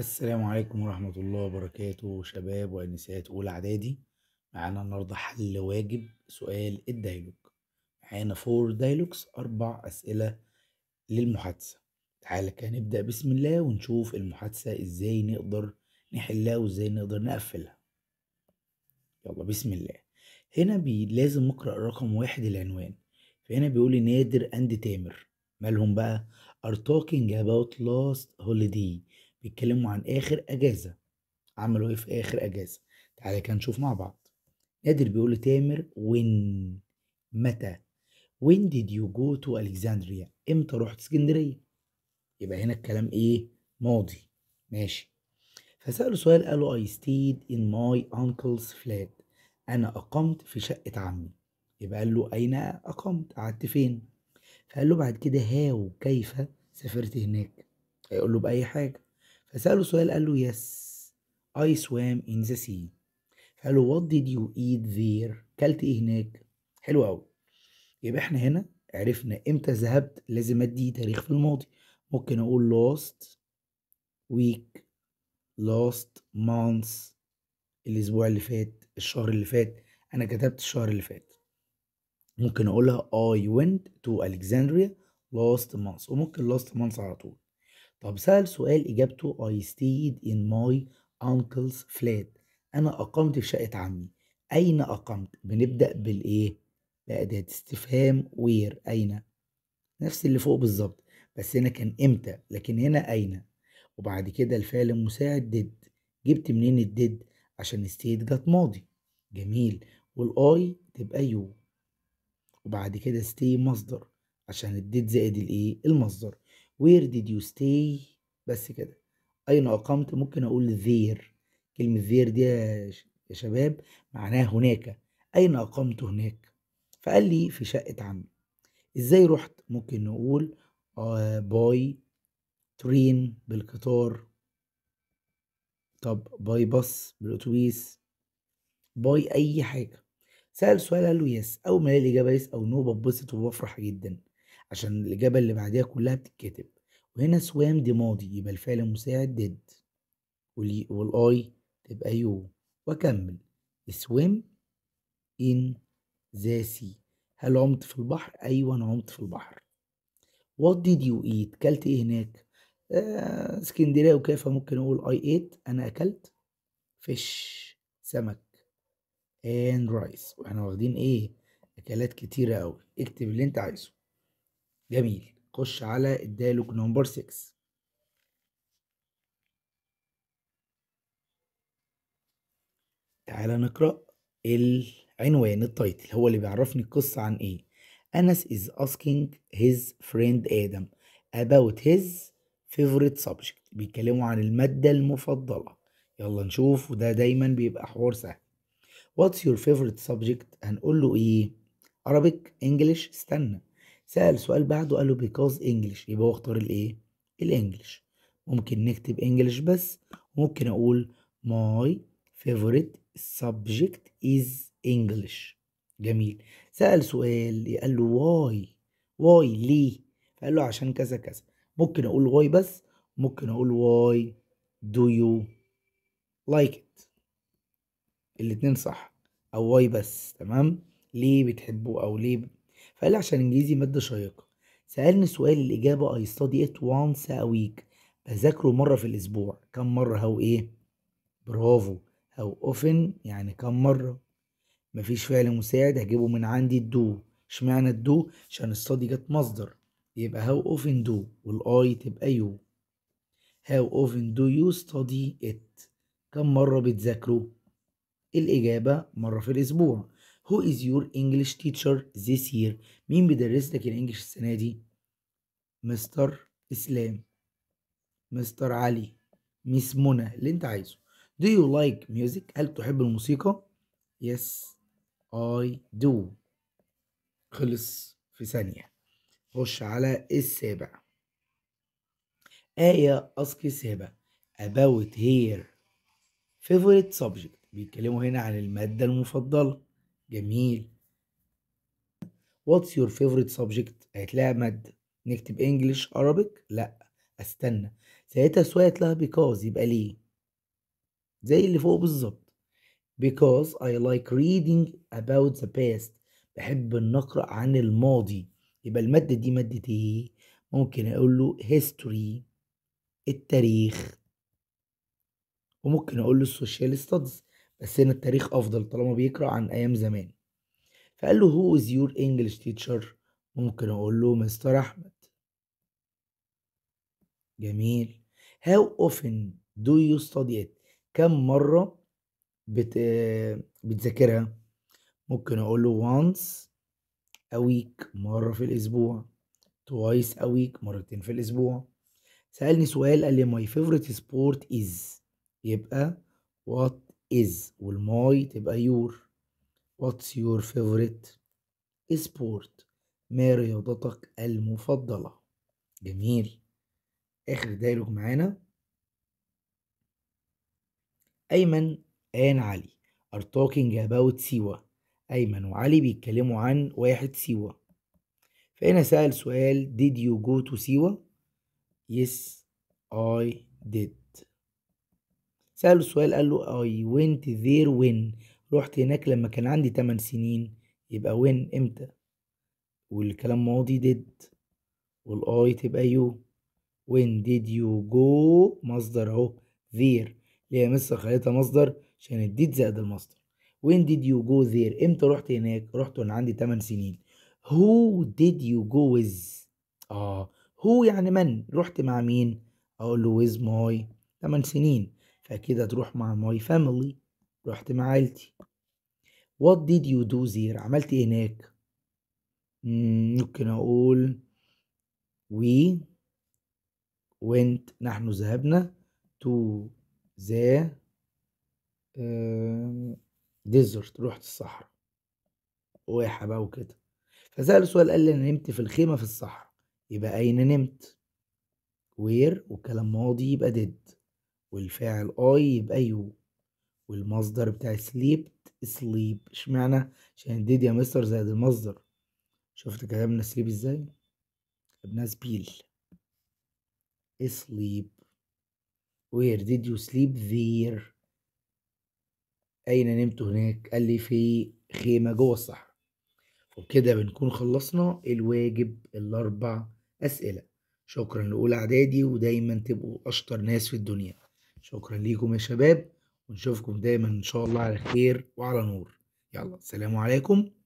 السلام عليكم ورحمة الله وبركاته شباب وأنسات أولى إعدادي معانا النهاردة حل واجب سؤال الدايلوج معانا فور دايلوجز أربع أسئلة للمحادثة تعالى كده نبدأ بسم الله ونشوف المحادثة إزاي نقدر نحلها وإزاي نقدر نقفلها يلا بسم الله هنا بي لازم أقرأ رقم واحد العنوان فهنا بيقول لي نادر أند تامر مالهم بقى are talking about last holiday بيتكلموا عن آخر أجازة عملوا إيه في آخر أجازة تعالى كده نشوف مع بعض نادر بيقول لتامر وين متى وين ديد يو جو تو Alexandria امتى رحت اسكندرية يبقى هنا الكلام ايه ماضي ماشي فسأله سؤال قالوا I stayed in my uncle's flat أنا أقمت في شقة عمي يبقى قال له أين أقمت قعدت فين فقال له بعد كده هاو كيف سافرت هناك هيقول له بأي حاجة فسأله سؤال قال له يس I swam in the sea فقال له what did you eat there كلت ايه هناك حلو قوي يبقى احنا هنا عرفنا امتى ذهبت لازم ادي تاريخ في الماضي ممكن اقول لاست week لاست مانث الاسبوع اللي فات الشهر اللي فات انا كتبت الشهر اللي فات ممكن اقولها I went to Alexandria last month وممكن last month على طول طب سأل سؤال إجابته I stayed in my uncle's flat أنا أقمت في شقة عمي أين أقمت؟ بنبدأ بالإيه؟ بأداة استفهام وير أين؟ نفس اللي فوق بالظبط بس هنا كان إمتى لكن هنا أين؟ وبعد كده الفعل المساعد ديد جبت منين الديد؟ عشان ستيت جت ماضي جميل والآي تبقى يو وبعد كده stay مصدر عشان الديد زائد الإيه؟ المصدر وير ديد يو ستاي بس كده اين اقمت ممكن اقول ذير كلمة ذير دي يا شباب معناها هناك اين اقمت هناك فقال لي في شقة عمي ازاي رحت ممكن نقول آه، باي ترين بالقطار طب باي باص بالاتوبيس باي اي حاجه سأل سؤال قال له يس أول ما الإجابة يس أو نو ببسط وبفرح جدا عشان الإجابة اللي بعديها كلها بتتكتب وهنا سوام دي ماضي يبقى الفعل المساعد ديد والآي تبقى يو وأكمل swim إن ذا سي هل عمت في البحر؟ أيوة أنا عمت في البحر وات ديد يو إيت؟ كلت إيه هناك؟ آه، اسكندرية آه وكيف ممكن أقول أي إيت أنا أكلت فيش سمك and rice واحنا واخدين إيه؟ أكلات كتيرة أوي اكتب اللي أنت عايزه جميل خش على الديالوج نمبر 6 تعالى نقرأ العنوان التايتل هو اللي بيعرفني القصة عن ايه أنس از اسكينج هيز فريند آدم اباوت هيز فيفورت سبجكت بيتكلموا عن المادة المفضلة يلا نشوف وده دايما بيبقى حوار سهل واتس يور فيفورت سبجكت هنقول له ايه Arabic انجلش استنى سأل سؤال بعده قال له because English يبقى هو اختار الايه؟ الانجلش ممكن نكتب انجلش بس ممكن اقول my favorite subject is English جميل سأل سؤال قال له why why ليه؟ فقال له عشان كذا كذا ممكن اقول why بس ممكن اقول why do you like it الاتنين صح او why بس تمام ليه بتحبه او ليه فقال عشان الإنجليزي مادة شيقة سألني سؤال الإجابة I study it once a week بذاكره مرة في الأسبوع كم مرة هو إيه؟ برافو أو often يعني كم مرة مفيش فعل مساعد هجيبه من عندي الدو اشمعنى الدو؟ عشان study جت مصدر يبقى هاو اوفن دو والاي تبقى يو هاو اوفن دو يو study ات كم مرة بتذاكره؟ الإجابة مرة في الأسبوع Who is your English teacher this year? مين بيدرس لك الانجليش السنه دي مستر اسلام مستر علي ميس منى اللي انت عايزه do you like music هل تحب الموسيقى yes I do خلص في ثانية خش على السابع آية أسكي سابع about here favorite subject بيتكلموا هنا عن المادة المفضلة جميل واتس يور فيفورت سبجكت هتلاقيها مادة نكتب انجلش عربيك لا استنى ساعتها سواء لها بيكوز يبقى ليه زي اللي فوق بالظبط because I like reading about the past بحب ان عن الماضي يبقى المادة دي مادة ايه ممكن اقول له history التاريخ وممكن اقول له السوشيال ستادز بس هنا التاريخ افضل طالما بيقرا عن ايام زمان فقال له هو از يور انجلش تيتشر ممكن اقول له مستر احمد جميل هاو اوفن دو يو ستادي ات كم مره بت... بتذاكرها ممكن اقول له وانس a week مره في الاسبوع twice a week مرتين في الاسبوع سالني سؤال قال لي my favorite sport is يبقى what is والماي تبقى يور واتس يور favorite سبورت ما رياضتك المفضلة جميل آخر دايلوج معانا أيمن ان علي are talking about سيوة أيمن وعلي بيتكلموا عن واحد سيوة فهنا سأل سؤال did you go to سيوة yes I did سأله السؤال قال له I went there when رحت هناك لما كان عندي 8 سنين يبقى when امتى والكلام ماضي did والاي تبقى يو when did you go مصدر اهو there هي مصر خليتها مصدر عشان الديد زائد المصدر when did you go there امتى رحت هناك رحت وانا عندي 8 سنين who did you go with اه هو يعني من رحت مع مين اقول له with my 8 سنين أكيد هتروح مع ماي فاميلي رحت مع عيلتي وات ديد يو دو زير عملت ايه هناك ممكن أقول we went نحن ذهبنا to the desert رحت الصحراء واحة بقى وكده فسأل سؤال قال لي أنا نمت في الخيمة في الصحراء يبقى أين نمت where وكلام ماضي يبقى did والفاعل اي يبقى يو والمصدر بتاع سليبت سليب اشمعنى عشان ديد يا مستر زائد المصدر شفت كلامنا سليب ازاي كتبناها سبيل سليب وير did you sleep there أين نمت هناك قال لي في خيمة جوه الصحراء وبكده بنكون خلصنا الواجب الأربع أسئلة شكرا لأولى إعدادي ودايما تبقوا أشطر ناس في الدنيا شكرا ليكم يا شباب ونشوفكم دايما ان شاء الله على خير وعلى نور يلا سلام عليكم